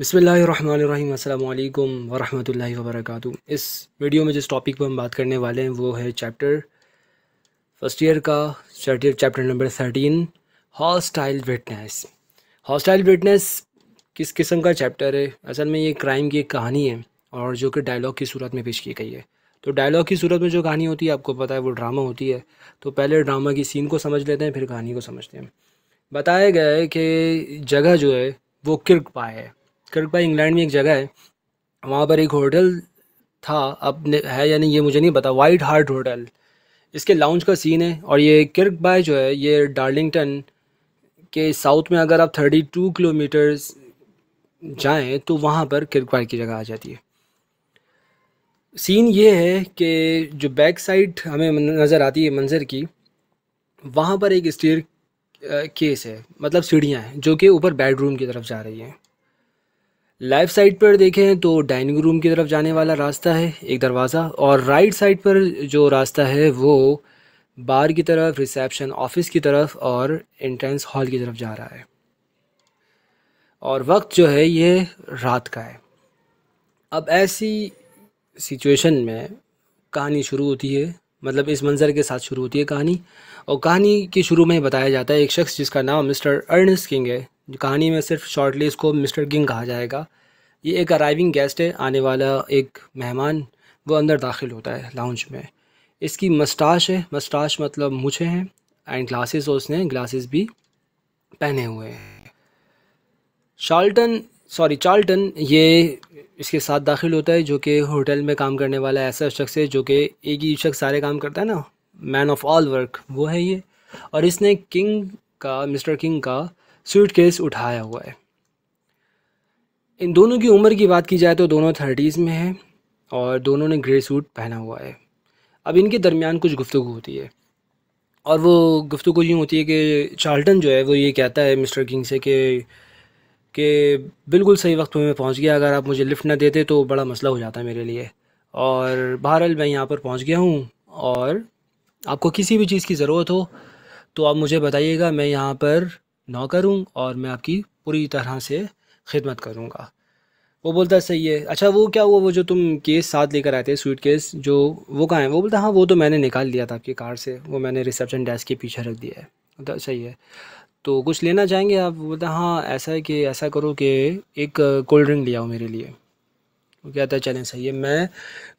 बसमीम् अल्लाम वरहमल इस वीडियो में जिस टॉपिक पर हम बात करने वाले हैं वो है चैप्टर फर्स्ट ईयर का chapter number thirteen hostile witness hostile witness किस किस्म का चैप्टर है असल में ये क्राइम की एक कहानी है और जो कि डायलॉग की सूरत में पेश की गई है तो डायलॉग की सूरत में जो कहानी होती है आपको पता है वो ड्रामा होती है तो पहले ड्रामा की सीन को समझ लेते हैं फिर कहानी को समझते हैं बताया गया है कि जगह जो है वो किर्क पाए है कर्क बाई इंग्लैंड में एक जगह है वहाँ पर एक होटल था अब है या नहीं ये मुझे नहीं पता वाइट हार्ट होटल इसके लाउंज का सीन है और ये किर्क बाय जो है ये डार्लिंगटन के साउथ में अगर आप थर्टी टू किलोमीटर्स जाएँ तो वहाँ पर किर्क बाय की जगह आ जाती है सीन ये है कि जो बैक साइड हमें नज़र आती है मंज़र की वहाँ पर एक स्टेयर केस है मतलब सीढ़ियाँ हैं जो कि ऊपर बेडरूम की तरफ जा रही हैं लेफ्ट साइड पर देखें तो डाइनिंग रूम की तरफ जाने वाला रास्ता है एक दरवाज़ा और राइट साइड पर जो रास्ता है वो बार की तरफ रिसेप्शन ऑफिस की तरफ और एंट्रेंस हॉल की तरफ जा रहा है और वक्त जो है ये रात का है अब ऐसी सिचुएशन में कहानी शुरू होती है मतलब इस मंज़र के साथ शुरू होती है कहानी और कहानी के शुरू में बताया जाता है एक शख्स जिसका नाम मिस्टर अर्नस किंग है कहानी में सिर्फ शॉर्टली इसको मिस्टर किंग कहा जाएगा ये एक अराइविंग गेस्ट है आने वाला एक मेहमान वो अंदर दाखिल होता है लाउंज में इसकी मस्टाश है मस्टाश मतलब मुझे हैं एंड ग्लासेस और उसने ग्लासेस भी पहने हुए हैं शार्ल्टन सॉरी चार्ल्टन ये इसके साथ दाखिल होता है जो कि होटल में काम करने वाला ऐसा शख्स है जो कि एक ही शख्स सारे काम करता है ना मैन ऑफ ऑल वर्क वो है ये और इसने किंग का मिस्टर किंग का सूट केस उठाया हुआ है इन दोनों की उम्र की बात की जाए तो दोनों थर्टीज़ में हैं और दोनों ने ग्रे सूट पहना हुआ है अब इनके दरमियान कुछ गुफ्तु होती है और वो गुफ्तु यूँ होती है कि चार्ल्टन जो है वो ये कहता है मिस्टर किंग से कि कि बिल्कुल सही वक्त में मैं पहुँच गया अगर आप मुझे लिफ्ट ना देते तो बड़ा मसला हो जाता है मेरे लिए और बहरहाल मैं यहाँ पर पहुँच गया हूँ और आपको किसी भी चीज़ की ज़रूरत हो तो आप मुझे बताइएगा मैं यहाँ पर नौकर हूँ और मैं आपकी पूरी तरह से खिदमत करूँगा वो बोलता है सही है अच्छा वो क्या हुआ वो जो तुम केस साथ लेकर आए थे स्वीट केस जो वो कहाँ है वो बोलता है हाँ वो तो मैंने निकाल लिया था आपकी कार से वो मैंने रिसेप्शन डेस्क के पीछे रख दिया है बोलता सही है तो कुछ लेना चाहेंगे आप बोलता हाँ ऐसा है कि ऐसा करो कि एक कोल्ड ड्रिंक ले आओ मेरे लिए वो कहता है चलें सही है मैं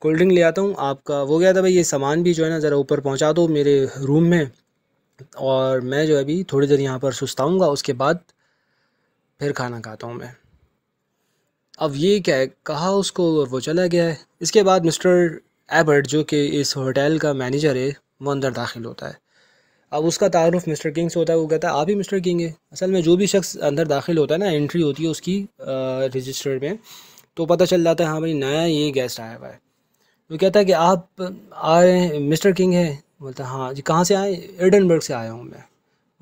कोल्ड ड्रिंक ले आता हूँ आपका वो कहता है भाई ये सामान भी जो है ना ज़रा ऊपर पहुँचा दो मेरे रूम में और मैं जो है अभी थोड़ी देर यहाँ पर सुस्ताऊँगा उसके बाद फिर खाना खाता हूँ मैं अब ये क्या है कहा उसको और वो चला गया है इसके बाद मिस्टर एबर्ट जो कि इस होटल का मैनेजर है वो अंदर दाखिल होता है अब उसका तारुफ मिस्टर किंग से होता है वो कहता है आप ही मिस्टर किंग है असल में जो भी शख्स अंदर दाखिल होता है ना एंट्री होती है उसकी रजिस्टर में तो पता चल जाता है हाँ भाई नया ये गेस्ट आया हुआ है वो कहता है कि आप आ रहे हैं मिस्टर किंग है बोलता हाँ जी कहाँ से आए एडनबर्ग से आया हूँ मैं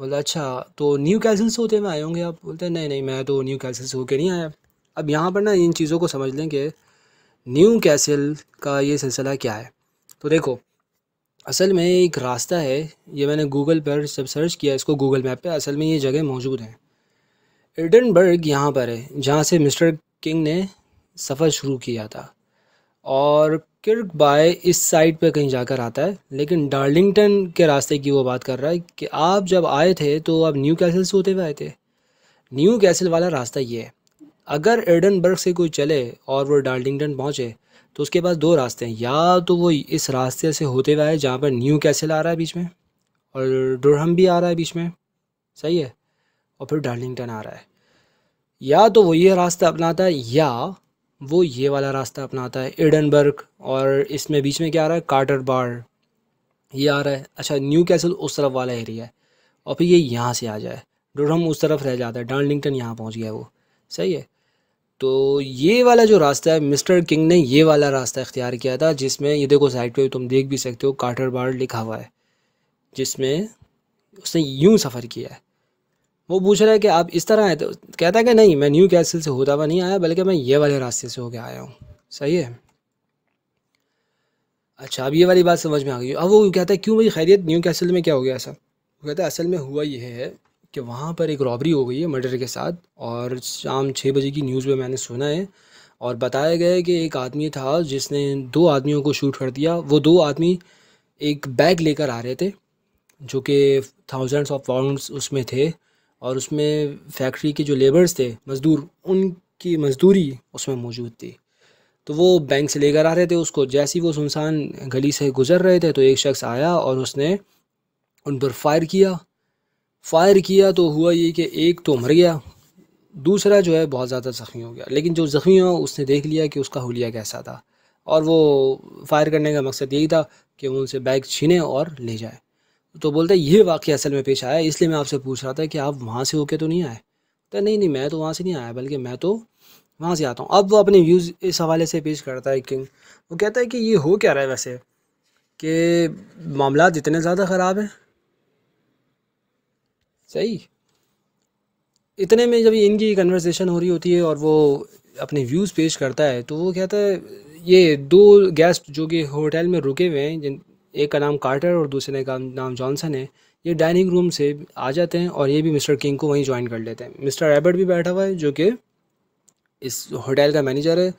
बोला अच्छा तो न्यू कैसल से होते हुए आए होंगे आप बोलते हैं नहीं नहीं मैं तो न्यू कैसल से होकर नहीं आया अब यहाँ पर ना इन चीज़ों को समझ लें कि न्यू कैसल का ये सिलसिला क्या है तो देखो असल में एक रास्ता है ये मैंने गूगल पर जब सर्च किया इसको गूगल मैप पे असल में ये जगह मौजूद है एडनबर्ग यहाँ पर है जहाँ से मिस्टर किंग ने सफ़र शुरू किया था और किर्क बाय इस साइड पे कहीं जाकर आता है लेकिन डार्लिंगटन के रास्ते की वो बात कर रहा है कि आप जब आए थे तो आप न्यू कैसल से होते हुए आए थे न्यू कैसल वाला रास्ता ये है अगर एडनबर्ग से कोई चले और वो डार्लिंगटन पहुँचे तो उसके पास दो रास्ते हैं या तो वो इस रास्ते से होते हुए आए जहाँ पर न्यू कैसल आ रहा है बीच में और डोरहम भी आ रहा है बीच में सही है और फिर डार्लिंगटन आ रहा है या तो वो ये रास्ता अपनाता है या वो ये वाला रास्ता अपनाता है एडनबर्ग और इसमें बीच में क्या आ रहा है कार्टर बार ये आ रहा है अच्छा न्यू कैसल उस तरफ वाला एरिया है और फिर ये यहाँ से आ जाए डोरहम उस तरफ रह जाता है डार्लिंगटन यहाँ पहुँच गया वो सही है तो ये वाला जो रास्ता है मिस्टर किंग ने ये वाला रास्ता इख्तियार किया था जिसमें ये देखो साइड पे तुम देख भी सकते हो कार्टर बार लिखा हुआ है जिसमें उसने यूँ सफ़र किया है वो पूछ रहा है कि आप इस तरह आए तो कहता है कि नहीं मैं न्यू कैसल से होता हुआ नहीं आया बल्कि मैं ये वाले रास्ते से होके आया हूँ सही है अच्छा अब ये वाली बात समझ में आ गई अब वो कहता है क्यों भाई खैरियत न्यू कैसल में क्या हो गया ऐसा वो कहता है असल में हुआ ये है कि वहाँ पर एक रॉबरी हो गई है मर्डर के साथ और शाम छः बजे की न्यूज़ में मैंने सुना है और बताया गया है कि एक आदमी था जिसने दो आदमियों को शूट कर दिया वो दो आदमी एक बैग लेकर आ रहे थे जो कि थाउजेंड्स ऑफ पाउंड्स उसमें थे और उसमें फैक्ट्री के जो लेबर्स थे मज़दूर उनकी मजदूरी उसमें मौजूद थी तो वो बैंक से लेकर आ रहे थे उसको जैसे ही वो सुनसान गली से गुजर रहे थे तो एक शख्स आया और उसने उन पर फायर किया फायर किया तो हुआ ये कि एक तो मर गया दूसरा जो है बहुत ज़्यादा ज़ख्मी हो गया लेकिन जो ज़ख्मी हुआ उसने देख लिया कि उसका हुलिया कैसा था और वो फायर करने का मकसद यही था कि वो उनसे बैग छीने और ले जाए तो बोलता है ये वाक्य असल में पेश आया इसलिए मैं आपसे पूछ रहा था कि आप वहाँ से होके तो नहीं आए तो नहीं नहीं मैं तो वहाँ से नहीं आया बल्कि मैं तो वहाँ से आता हूँ अब वो अपने व्यूज़ इस हवाले से पेश करता है किंग वो कहता है कि ये हो क्या रहा है वैसे कि मामला इतने ज़्यादा ख़राब हैं सही इतने में जब इनकी कन्वर्सेशन हो रही होती है और वो अपने व्यूज़ पेश करता है तो वो कहता है ये दो गेस्ट जो कि होटल में रुके हुए हैं जिन एक का नाम कार्टर और दूसरे का नाम जॉनसन है ये डाइनिंग रूम से आ जाते हैं और ये भी मिस्टर किंग को वहीं ज्वाइन कर लेते हैं मिस्टर एबर्ट भी बैठा हुआ है जो कि इस होटल का मैनेजर है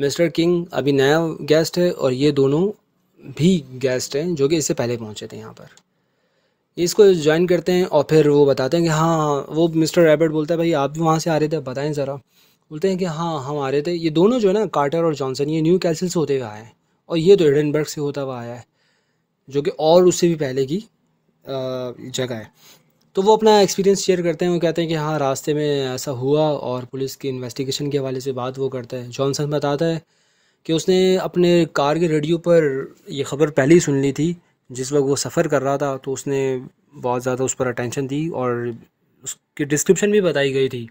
मिस्टर किंग अभी नया गेस्ट है और ये दोनों भी गेस्ट हैं जो कि इससे पहले पहुंचे थे यहाँ पर इसको ज्वाइन करते हैं और फिर वो बताते हैं कि हाँ वो मिस्टर रैबर्ट बोलता है भाई आप भी वहाँ से आ रहे थे बताएं ज़रा बोलते हैं कि हाँ हम आ रहे थे ये दोनों जो है ना कार्टर और जॉनसन ये न्यू कैसल से होते हुए आए हैं और ये तो एडनबर्ग से होता हुआ आया है जो कि और उससे भी पहले की जगह है तो वो अपना एक्सपीरियंस शेयर करते हैं वो कहते हैं कि हाँ रास्ते में ऐसा हुआ और पुलिस की इन्वेस्टिगेशन के हवाले से बात वो करता है जॉनसन बताता है कि उसने अपने कार के रेडियो पर यह खबर पहले ही सुन ली थी जिस वक्त वो सफ़र कर रहा था तो उसने बहुत ज़्यादा उस पर अटेंशन दी और उसकी डिस्क्रिप्शन भी बताई गई थी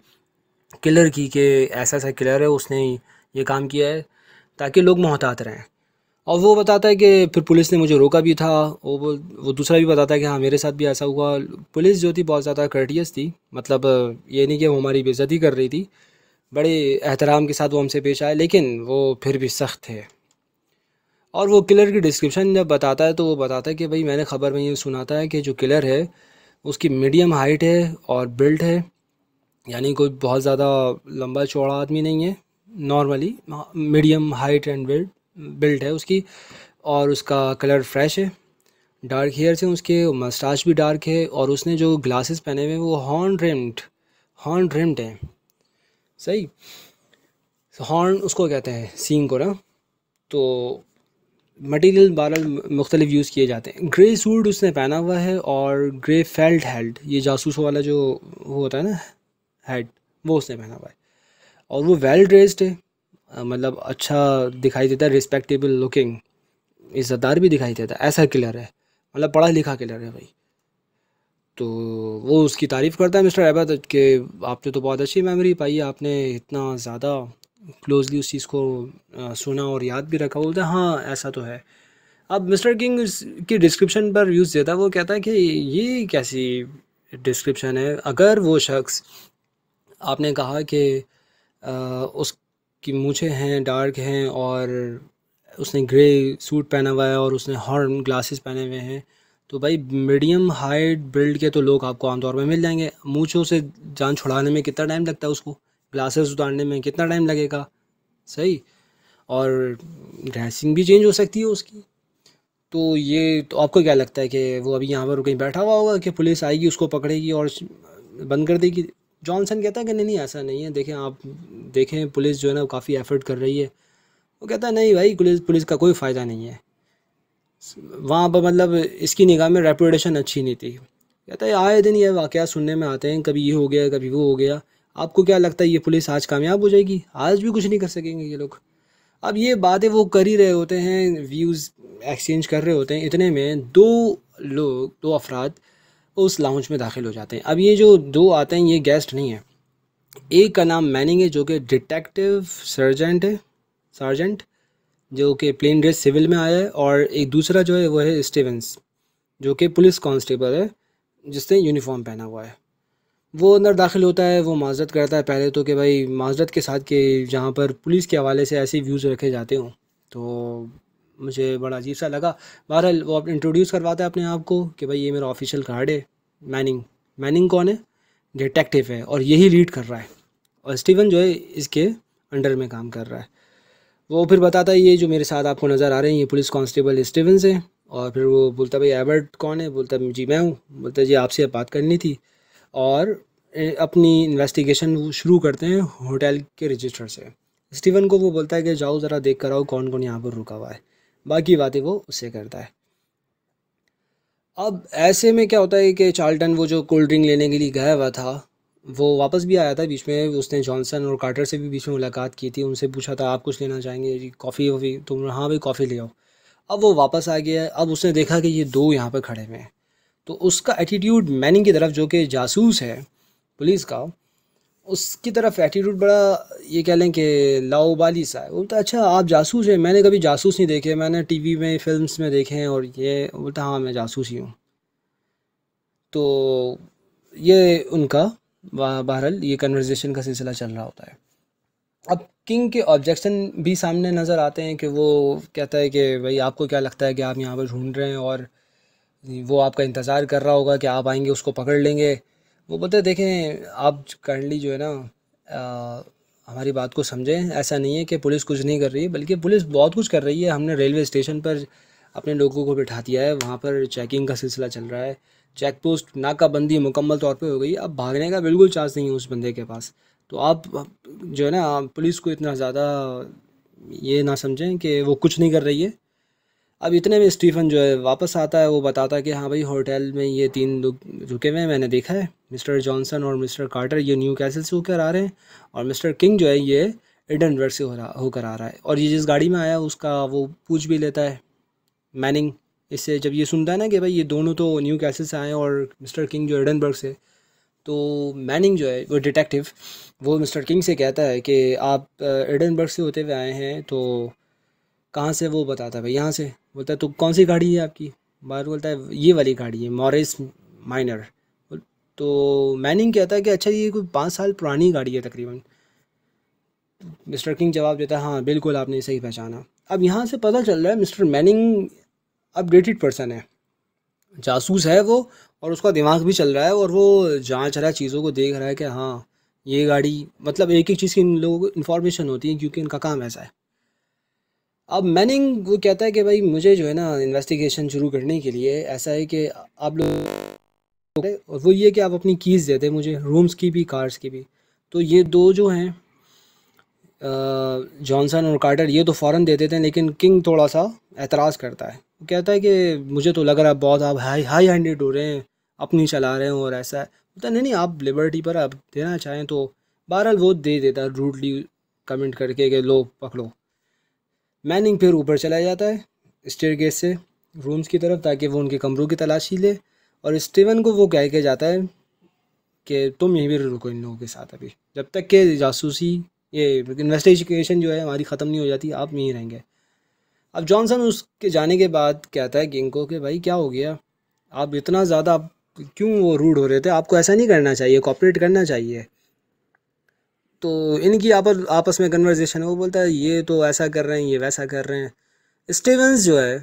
किलर की कि ऐसा ऐसा किलर है उसने ये काम किया है ताकि लोग मोहतात रहें और वो बताता है कि फिर पुलिस ने मुझे रोका भी था वो वो दूसरा भी बताता है कि हाँ मेरे साथ भी ऐसा हुआ पुलिस जो थी बहुत ज़्यादा करटियस थी मतलब ये नहीं कि वो हमारी बेज़ती कर रही थी बड़े एहतराम के साथ वो हमसे पेश आए लेकिन वो फिर भी सख्त थे और वो किलर की डिस्क्रिप्शन जब बताता है तो वो बताता है कि भाई मैंने ख़बर में ये सुना था कि जो किलर है उसकी मीडियम हाइट है और बिल्ट है यानी कोई बहुत ज़्यादा लंबा चौड़ा आदमी नहीं है normally medium height and built built है उसकी और उसका कलर फ्रेश है डार्क हेयर्स हैं उसके मस्टाच भी डार्क है और उसने जो ग्लासेस पहने हुए हैं वो हॉर्न रिम्ड हॉर्न रिम्ड हैं सही हॉर्न उसको कहते हैं सींग को ना तो मटेरियल बहरहाल मुख्तलिफ यूज़ किए जाते हैं ग्रे सूट उसने पहना हुआ है और ग्रे फेल्ट हेल्ट ये जासूस वाला जो वो होता है ना हेड वो उसने पहना हुआ है और वो वेल ड्रेस्ड है मतलब अच्छा दिखाई देता है रिस्पेक्टेबल लुकिंग इज़्ज़तदार भी दिखाई देता है ऐसा किलर है मतलब पढ़ा लिखा किलर है भाई तो वो उसकी तारीफ़ करता है मिस्टर अहबद कि आपने तो बहुत अच्छी मेमोरी पाई आपने इतना ज़्यादा क्लोजली उस चीज़ को सुना और याद भी रखा बोलते हाँ ऐसा तो है अब मिस्टर किंग की डिस्क्रिप्शन पर व्यूज़ देता है वो कहता है कि ये कैसी डिस्क्रिप्शन है अगर वो शख्स आपने कहा कि उस उसकी मूछें हैं डार्क हैं और उसने ग्रे सूट पहना हुआ है और उसने हॉर्न ग्लासेस पहने हुए हैं तो भाई मीडियम हाइट बिल्ड के तो लोग आपको आमतौर पर मिल जाएंगे मूछों से जान छुड़ाने में कितना टाइम लगता है उसको ग्लासेस उतारने में कितना टाइम लगेगा सही और ड्रेसिंग भी चेंज हो सकती है उसकी तो ये तो आपको क्या लगता है कि वो अभी यहाँ पर कहीं बैठा हुआ होगा कि पुलिस आएगी उसको पकड़ेगी और बंद कर देगी जॉनसन कहता है कि नहीं नहीं ऐसा नहीं है देखें आप देखें पुलिस जो है ना काफ़ी एफर्ट कर रही है वो कहता है नहीं भाई पुलिस पुलिस का कोई फ़ायदा नहीं है वहाँ पर मतलब इसकी निगाह में रेपूटेशन अच्छी नहीं थी कहता है आए दिन ये वाक़ सुनने में आते हैं कभी ये हो गया कभी वो हो गया आपको क्या लगता है ये पुलिस आज कामयाब हो जाएगी आज भी कुछ नहीं कर सकेंगे ये लोग अब ये बातें वो कर ही रहे होते हैं व्यूज़ एक्सचेंज कर रहे होते हैं इतने में दो लोग दो अफराद उस लाउंज में दाखिल हो जाते हैं अब ये जो दो आते हैं ये गेस्ट नहीं है एक का नाम मैनिंग है जो कि डिटेक्टिव सर्जेंट है सर्जेंट जो कि प्लेन ड्रेस सिविल में आया है और एक दूसरा जो है वो है स्टीवेंस जो कि पुलिस कांस्टेबल है जिसने यूनिफॉर्म पहना हुआ है वो अंदर दाखिल होता है वो माजरत करता है पहले तो कि भाई माजरत के साथ के जहाँ पर पुलिस के हवाले से ऐसे व्यूज़ रखे जाते हों तो मुझे बड़ा अजीब सा लगा बहरहाल वो इंट्रोड्यूस करवाता है अपने आप को कि भाई ये मेरा ऑफिशियल कार्ड है मैनिंग मैनिंग कौन है डिटेक्टिव है और यही लीड कर रहा है और स्टीवन जो है इसके अंडर में काम कर रहा है वो फिर बताता है ये जो मेरे साथ आपको नज़र आ रहे हैं ये पुलिस कांस्टेबल स्टीवन से और फिर वो बोलता भाई एबर्ट कौन है बोलता जी मैं हूँ बोलता जी आपसे बात करनी थी और अपनी इन्वेस्टिगेशन शुरू करते हैं होटल के रजिस्टर से स्टीवन को वो बोलता है कि जाओ ज़रा देख कर आओ कौन कौन यहाँ पर रुका हुआ है बाकी बातें वो उससे करता है अब ऐसे में क्या होता है कि चार्ल्टन वो जो कोल्ड ड्रिंक लेने के लिए गया हुआ था वो वापस भी आया था बीच में उसने जॉनसन और कार्टर से भी बीच में मुलाकात की थी उनसे पूछा था आप कुछ लेना चाहेंगे जी कॉफ़ी वॉफ़ी तो हाँ भाई कॉफ़ी ले आओ अब वो वापस आ गया अब उसने देखा कि ये दो यहाँ पर खड़े हुए हैं तो उसका एटीट्यूड मैनिंग की तरफ जो कि जासूस है पुलिस का उसकी तरफ एटीट्यूड बड़ा ये कह लें कि लाओबाली सा है बोलता अच्छा आप जासूस हैं मैंने कभी जासूस नहीं देखे मैंने टीवी में फिल्म्स में देखे हैं और ये बोलता हाँ मैं जासूस ही हूँ तो ये उनका बहरहाल ये कन्वर्जेशन का सिलसिला चल रहा होता है अब किंग के ऑब्जेक्शन भी सामने नज़र आते हैं कि वो कहता है कि भाई आपको क्या लगता है कि आप यहाँ पर ढूंढ रहे हैं और वो आपका इंतज़ार कर रहा होगा कि आप आएंगे उसको पकड़ लेंगे वो बोलते देखें आप काइंडली जो है ना आ, हमारी बात को समझें ऐसा नहीं है कि पुलिस कुछ नहीं कर रही है बल्कि पुलिस बहुत कुछ कर रही है हमने रेलवे स्टेशन पर अपने लोगों को बिठा दिया है वहाँ पर चेकिंग का सिलसिला चल रहा है चेक पोस्ट नाकाबंदी मुकम्मल तौर पे हो गई अब भागने का बिल्कुल चांस नहीं है उस बंदे के पास तो आप जो है ना पुलिस को इतना ज़्यादा ये ना समझें कि वो कुछ नहीं कर रही है अब इतने में स्टीफन जो है वापस आता है वो बताता है कि हाँ भाई होटल में ये तीन लोग रुके हुए हैं मैंने देखा है मिस्टर जॉनसन और मिस्टर कार्टर ये न्यू कैसल से होकर आ रहे हैं और मिस्टर किंग जो है ये एडनवर से हो रहा होकर आ रहा है और ये जिस गाड़ी में आया उसका वो पूछ भी लेता है मैनिंग इससे जब ये सुनता है ना कि भाई ये दोनों तो न्यू कैसल से आए और मिस्टर किंग जो एडनबर्ग से तो मैनिंग जो है वो डिटेक्टिव वो मिस्टर किंग से कहता है कि आप एडनबर्ग से होते हुए आए हैं तो कहाँ से वो बताता है भाई यहाँ से बोलता है तो कौन सी गाड़ी है आपकी बाहर बोलता है ये वाली गाड़ी है मॉरिस माइनर तो मैनिंग कहता है कि अच्छा ये कोई पाँच साल पुरानी गाड़ी है तकरीबन मिस्टर किंग जवाब देता है हाँ बिल्कुल आपने सही पहचाना अब यहाँ से पता चल रहा है मिस्टर मैनिंग अपडेटेड पर्सन है जासूस है वो और उसका दिमाग भी चल रहा है और वो जांच रहा है चीज़ों को देख रहा है कि हाँ ये गाड़ी मतलब एक एक चीज़ की इन लोगों को इन्फॉर्मेशन होती है क्योंकि इनका काम ऐसा है अब मैनिंग वो कहता है कि भाई मुझे जो है ना इन्वेस्टिगेशन शुरू करने के लिए ऐसा है कि आप लोग और वो ये कि आप अपनी कीज़ दे दें मुझे रूम्स की भी कार्स की भी तो ये दो जो हैं जॉनसन और कार्टर ये तो फ़ौरन दे देते हैं लेकिन किंग थोड़ा सा एतराज़ करता है वो कहता है कि मुझे तो लग रहा है बहुत आप हाई हाई हैंडेड हो रहे हैं अपनी चला रहे हैं और ऐसा है बोलता नहीं नहीं आप लिबर्टी पर आप देना चाहें तो बहरहाल वो दे देता है रूडली कमेंट करके कि लो पकड़ो मैनिंग फिर ऊपर चला जाता है स्टेयर से रूम्स की तरफ ताकि वो उनके कमरों की तलाशी ले और स्टीवन को वो कह के जाता है कि तुम यहीं पर रुको इन लोगों के साथ अभी जब तक के जासूसी ये इन्वेस्टिगेशन जो है हमारी ख़त्म नहीं हो जाती आप यहीं रहेंगे अब जॉनसन उसके जाने के बाद कहता है किंग को कि भाई क्या हो गया आप इतना ज़्यादा क्यों वो रूड हो रहे थे आपको ऐसा नहीं करना चाहिए कॉपरेट करना चाहिए तो इनकी आपस आपस में कन्वर्जेशन है वो बोलता है ये तो ऐसा कर रहे हैं ये वैसा कर रहे हैं स्टीवंस जो है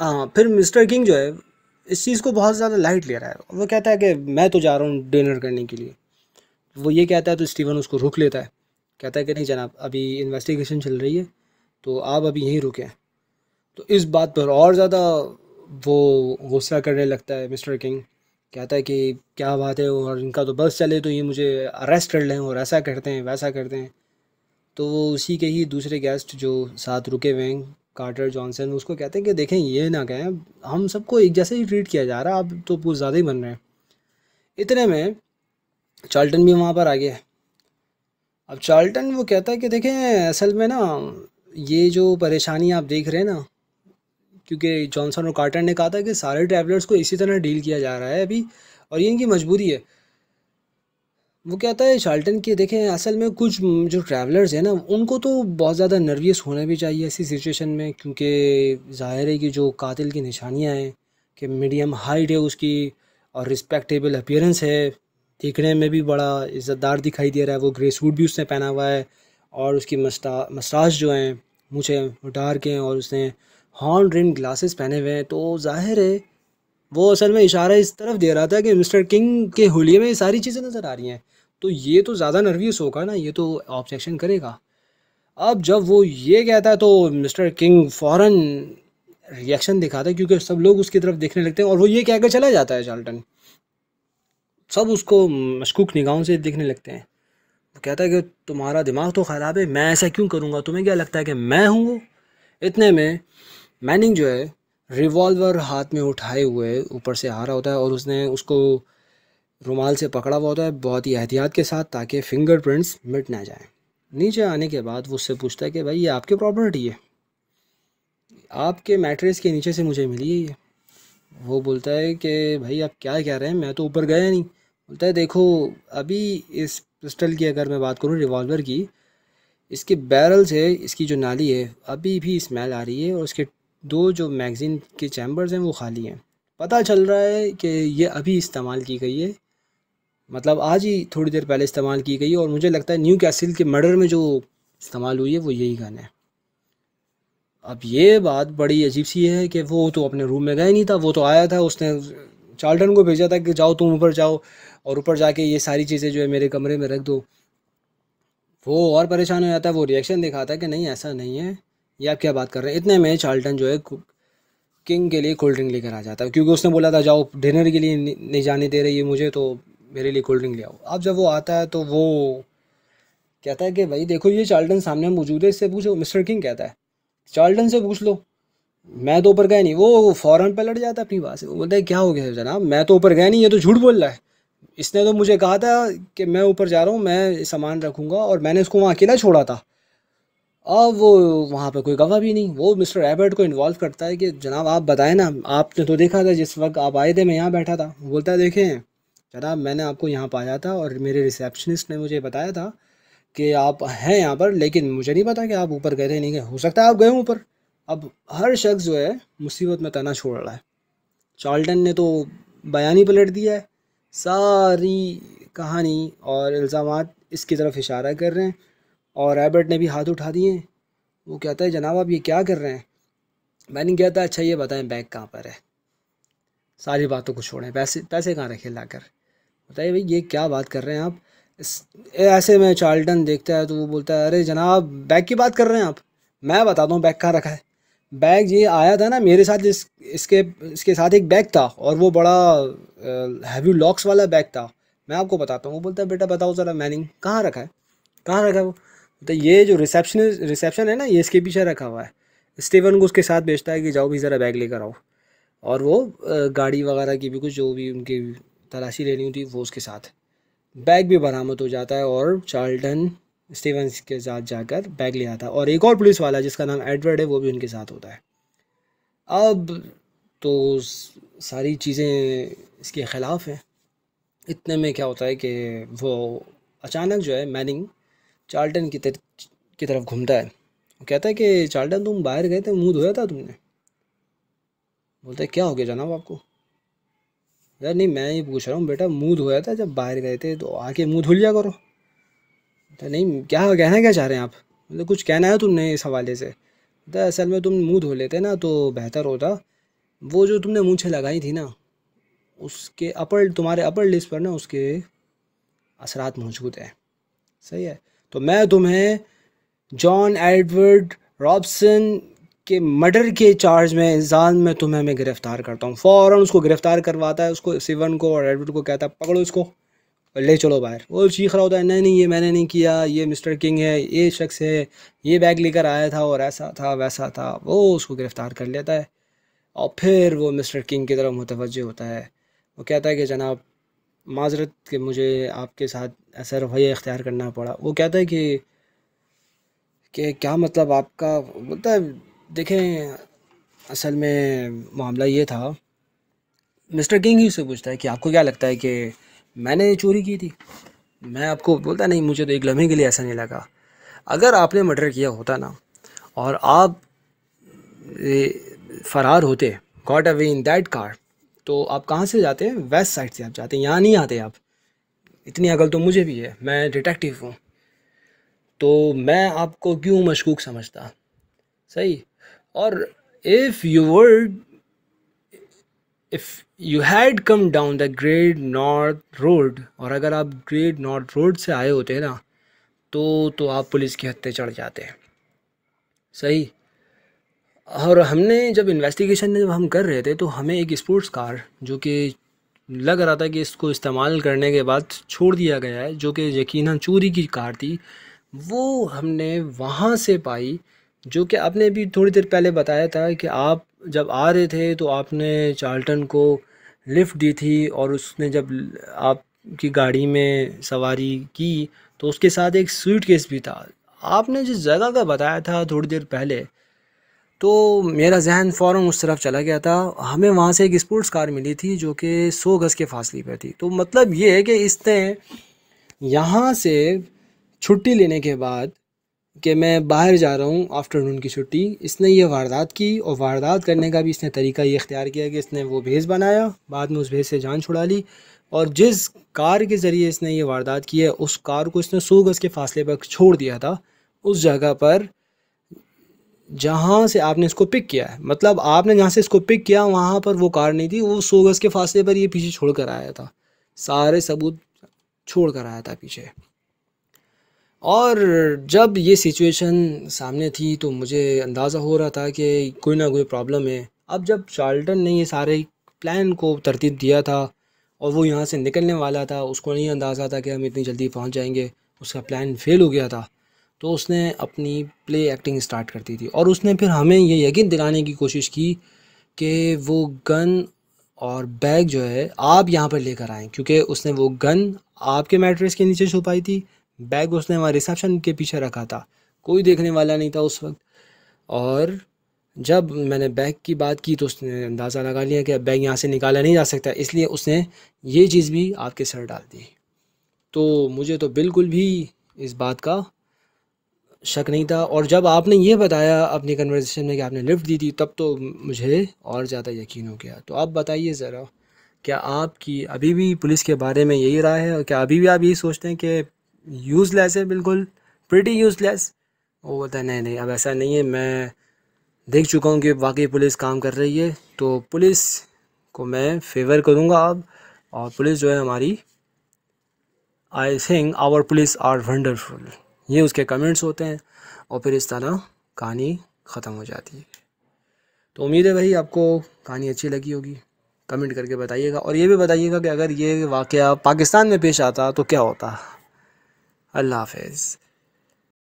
हाँ फिर मिस्टर किंग जो है इस चीज़ को बहुत ज़्यादा लाइट ले रहा है वो कहता है कि मैं तो जा रहा हूँ डिनर करने के लिए वो ये कहता है तो स्टीवन उसको रुक लेता है कहता है कि नहीं जनाब अभी इन्वेस्टिगेशन चल रही है तो आप अभी यहीं रुकें तो इस बात पर और ज़्यादा वो गुस्सा करने लगता है मिस्टर किंग कहता है कि क्या बात है और इनका तो बस चले तो ये मुझे अरेस्ट कर लें और ऐसा करते हैं वैसा करते हैं तो वो उसी के ही दूसरे गेस्ट जो साथ रुके हुए हैं कार्टर जॉनसन उसको कहते हैं कि देखें ये ना कहें हम सबको एक जैसे ही ट्रीट किया जा रहा है आप तो कुछ ज़्यादा ही बन रहे हैं इतने में चार्ल्टन भी वहाँ पर आ गया अब चार्ल्टन वो कहता है कि देखें असल में ना ये जो परेशानी आप देख रहे हैं ना क्योंकि जॉनसन और कार्टर ने कहा था कि सारे ट्रैवलर्स को इसी तरह डील किया जा रहा है अभी और ये इनकी मजबूरी है वो कहता है शाल्टन की देखें असल में कुछ जो ट्रैवलर्स हैं ना उनको तो बहुत ज़्यादा नर्वस होना भी चाहिए ऐसी सिचुएशन में क्योंकि ज़ाहिर है कि जो कातिल की निशानियाँ हैं कि मीडियम हाइट है उसकी और रिस्पेक्टेबल अपियरेंस है देखने में भी बड़ा इज़्ज़तदार दिखाई दे रहा है वो ग्रे सूट भी उसने पहना हुआ है और उसकी मस्ता मसाज जो हैं मुझे उठार के हैं और उसने हॉर्न रिम ग्लासेस पहने हुए हैं तो जाहिर है वो असल में इशारा इस तरफ दे रहा था कि मिस्टर किंग के होलिये में ये सारी चीज़ें नज़र आ रही हैं तो ये तो ज़्यादा नर्वस होगा ना ये तो ऑब्जेक्शन करेगा अब जब वो ये कहता है तो मिस्टर किंग फ़ौर रिएक्शन दिखाता है क्योंकि सब लोग उसकी तरफ देखने लगते हैं और वो ये कह कर चला जाता है चार्ल्टन सब उसको मशकूक निगाहों से देखने लगते हैं वो कहता है कि तुम्हारा दिमाग तो ख़राब है मैं ऐसा क्यों करूँगा तुम्हें क्या लगता है कि मैं हूँ वो इतने में मैनिंग जो है रिवॉल्वर हाथ में उठाए हुए ऊपर से आ रहा होता है और उसने उसको रुमाल से पकड़ा हुआ होता है बहुत ही एहतियात के साथ ताकि फिंगरप्रिंट्स मिट ना जाए नीचे आने के बाद वो उससे पूछता है कि भाई ये आपकी प्रॉपर्टी है आपके मैट्रेस के नीचे से मुझे मिली है ये वो बोलता है कि भाई आप क्या कह रहे हैं मैं तो ऊपर गया नहीं बोलता है देखो अभी इस पिस्टल की अगर मैं बात करूँ रिवॉल्वर की इसके बैरल से इसकी जो नाली है अभी भी स्मेल आ रही है और उसके दो जो मैगज़ीन के चैम्बर्स हैं वो खाली हैं पता चल रहा है कि ये अभी इस्तेमाल की गई है मतलब आज ही थोड़ी देर पहले इस्तेमाल की गई है और मुझे लगता है न्यू कैसिल के मर्डर में जो इस्तेमाल हुई है वो यही गन है अब ये बात बड़ी अजीब सी है कि वो तो अपने रूम में गए नहीं था वो तो आया था उसने चार्ल्टन को भेजा था कि जाओ तुम ऊपर जाओ और ऊपर जाके ये सारी चीज़ें जो है मेरे कमरे में रख दो वो और परेशान हो जाता है वो रिएक्शन दिखाता है कि नहीं ऐसा नहीं है ये आप क्या बात कर रहे हैं इतने में चार्ल्टन जो है किंग के लिए कोल्ड ड्रिंक लेकर आ जाता है क्योंकि उसने बोला था जाओ डिनर के लिए नहीं जाने दे रही है मुझे तो मेरे लिए कोल्ड ड्रिंक ले आओ अब जब वो आता है तो वो कहता है कि भाई देखो ये चार्ल्टन सामने मौजूद है इससे पूछो मिस्टर किंग कहता है चार्ल्टन से पूछ लो मैं तो ऊपर गया नहीं वो फ़ौरन पलट जाता है अपनी बात से वो बोलता है क्या हो गया जनाब मैं तो ऊपर गया नहीं ये तो झूठ बोल रहा है इसने तो मुझे कहा था कि मैं ऊपर जा रहा हूँ मैं सामान रखूँगा और मैंने इसको वहाँ अकेला छोड़ा था और वो वहाँ पे कोई गवाह भी नहीं वो मिस्टर एबर्ट को इन्वॉल्व करता है कि जनाब आप बताएं ना आपने तो देखा था जिस वक्त आप आए थे मैं यहाँ बैठा था बोलता है देखें जनाब मैंने आपको यहाँ पाया था और मेरे रिसेप्शनिस्ट ने मुझे बताया था कि आप हैं यहाँ पर लेकिन मुझे नहीं पता कि आप ऊपर गए थे नहीं गए हो सकता है आप गए ऊपर अब हर शख्स जो है मुसीबत में तना छोड़ रहा है चार्ल्टन ने तो बयान ही पलट दिया है सारी कहानी और इल्ज़ाम इसकी तरफ इशारा कर रहे हैं और एबर्ट ने भी हाथ उठा दिए वो कहता है जनाब आप ये क्या कर रहे हैं मैंने कहता है अच्छा ये बताएं बैग कहाँ पर है सारी बातों को छोड़ें पैसे पैसे कहाँ रखे ला कर बताइए भाई ये क्या बात कर रहे हैं आप ऐसे में चार्ल्टन देखता है तो वो बोलता है अरे जनाब बैग की बात कर रहे हैं आप मैं बता दूँ बैग कहाँ रखा है बैग ये आया था ना मेरे साथ इस इसके इसके साथ एक बैग था और वो बड़ा हैवी लॉक्स वाला बैग था मैं आपको बताता हूँ वो बोलता है बेटा बताओ ज़रा मैनिंग कहाँ रखा है कहाँ रखा है वो तो ये जो रिसेप्शन रिसेप्शन है ना ये इसके पीछे रखा हुआ है स्टीवन को उसके साथ भेजता है कि जाओ भी ज़रा बैग लेकर आओ और वो गाड़ी वगैरह की भी कुछ जो भी उनकी तलाशी लेनी होती वो उसके साथ बैग भी बरामद हो जाता है और चार्ल्टन स्टीवंस के साथ जाकर बैग ले आता है और एक और पुलिस वाला जिसका नाम एडवर्ड है वो भी उनके साथ होता है अब तो सारी चीज़ें इसके ख़िलाफ़ हैं इतने में क्या होता है कि वो अचानक जो है मैनिंग चार्ल्टन की तर, की तरफ घूमता है वो कहता है कि चार्ल्टन तुम बाहर गए थे मुंह धोया था तुमने बोलता है क्या हो गया जनाब आपको यार नहीं मैं ये पूछ रहा हूँ बेटा मुंह धोया था जब बाहर गए थे तो आके मुंह धो लिया करो तो नहीं क्या कहना क्या चाह रहे हैं आप मतलब कुछ कहना है तुमने इस हवाले से तो असल में तुम मुंह धो लेते ना तो बेहतर होता वो जो तुमने मुँह लगाई थी ना उसके अपर तुम्हारे अपर लिस्ट पर ना उसके असरात मौजूद हैं सही है तो मैं तुम्हें जॉन एडवर्ड रॉबसन के मर्डर के चार्ज में इल्ज़ाम में तुम्हें मैं गिरफ़्तार करता हूँ फौरन उसको गिरफ़्तार करवाता है उसको सिवन को और एडवर्ड को कहता है पकड़ो इसको ले चलो बाहर वो चीख रहा होता है नहीं नहीं ये मैंने नहीं किया ये मिस्टर किंग है ये शख्स है ये बैग लेकर आया था और ऐसा था वैसा था वो उसको गिरफ़्तार कर लेता है और फिर वो मिस्टर किंग की तरफ मुतवजह होता है वो कहता है कि जनाब माजरत के मुझे आपके साथ रवैया इख्तियार करना पड़ा वो कहता है कि कि क्या मतलब आपका बोलता है देखें असल में मामला ये था मिस्टर किंग ही उसे पूछता है कि आपको क्या लगता है कि मैंने चोरी की थी मैं आपको बोलता नहीं मुझे तो एक लम्हे के लिए ऐसा नहीं लगा अगर आपने मर्डर किया होता ना और आप फ़रार होते got away in that car तो आप कहाँ से जाते हैं वेस्ट साइड से आप जाते हैं यहाँ नहीं आते आप इतनी अकल तो मुझे भी है मैं डिटेक्टिव हूँ तो मैं आपको क्यों मशकूक समझता सही और if you would if you had come down the Great North Road और अगर आप ग्रेट नॉर्थ रोड से आए होते ना तो तो आप पुलिस के हत्ते चढ़ जाते हैं सही और हमने जब इन्वेस्टिगेशन जब हम कर रहे थे तो हमें एक स्पोर्ट्स कार जो कि लग रहा था कि इसको इस्तेमाल करने के बाद छोड़ दिया गया है जो कि यकीन चोरी की कार थी वो हमने वहाँ से पाई जो कि आपने भी थोड़ी देर पहले बताया था कि आप जब आ रहे थे तो आपने चार्ल्टन को लिफ्ट दी थी और उसने जब आपकी गाड़ी में सवारी की तो उसके साथ एक स्वीट केस भी था आपने जिस जगह का बताया था थोड़ी देर पहले तो मेरा जहन फ़ौर उस तरफ चला गया था हमें वहाँ से एक स्पोर्ट्स कार मिली थी जो कि सौ गज़ के फासले पर थी तो मतलब ये है कि इसने यहाँ से छुट्टी लेने के बाद कि मैं बाहर जा रहा हूँ आफ्टरनून की छुट्टी इसने ये वारदात की और वारदात करने का भी इसने तरीका ये इख्तियार किया कि इसने वो भेज बनाया बाद में उस भेज से जान छुड़ा ली और जिस कार के ज़रिए इसने ये वारदात की है उस कार को इसने सौ गज़ के फासले पर छोड़ दिया था उस जगह पर जहाँ से आपने इसको पिक किया है मतलब आपने जहाँ से इसको पिक किया वहाँ पर वो कार नहीं थी वो सौ गज़ के फासले पर ये पीछे छोड़ कर आया था सारे सबूत छोड़ कर आया था पीछे और जब ये सिचुएशन सामने थी तो मुझे अंदाज़ा हो रहा था कि कोई ना कोई प्रॉब्लम है अब जब चार्ल्टन ने ये सारे प्लान को तरतीब दिया था और वो यहाँ से निकलने वाला था उसको नहीं अंदाज़ा था कि हम इतनी जल्दी पहुँच जाएंगे उसका प्लान फेल हो गया था तो उसने अपनी प्ले एक्टिंग स्टार्ट कर दी थी और उसने फिर हमें ये यकीन दिलाने की कोशिश की कि वो गन और बैग जो है आप यहाँ पर लेकर आएँ क्योंकि उसने वो गन आपके मैट्रेस के नीचे छुपाई थी बैग उसने वहाँ रिसेप्शन के पीछे रखा था कोई देखने वाला नहीं था उस वक्त और जब मैंने बैग की बात की तो उसने अंदाज़ा लगा लिया कि बैग यहाँ से निकाला नहीं जा सकता इसलिए उसने ये चीज़ भी आपके सर डाल दी तो मुझे तो बिल्कुल भी इस बात का शक नहीं था और जब आपने ये बताया अपनी कन्वर्जेशन में कि आपने लिफ्ट दी थी तब तो मुझे और ज़्यादा यकीन हो गया तो आप बताइए ज़रा क्या आपकी अभी भी पुलिस के बारे में यही राय है और क्या अभी भी आप यही सोचते हैं कि यूज़लेस है बिल्कुल प्रिटी यूज़लेस वो बोलता नहीं नहीं अब ऐसा नहीं है मैं देख चुका हूँ कि वाकई पुलिस काम कर रही है तो पुलिस को मैं फेवर करूँगा अब और पुलिस जो है हमारी I think our police are wonderful ये उसके कमेंट्स होते हैं और फिर इस तरह कहानी ख़त्म हो जाती है तो उम्मीद है भाई आपको कहानी अच्छी लगी होगी कमेंट करके बताइएगा और ये भी बताइएगा कि अगर ये वाक़ पाकिस्तान में पेश आता तो क्या होता अल्लाह हाफिज़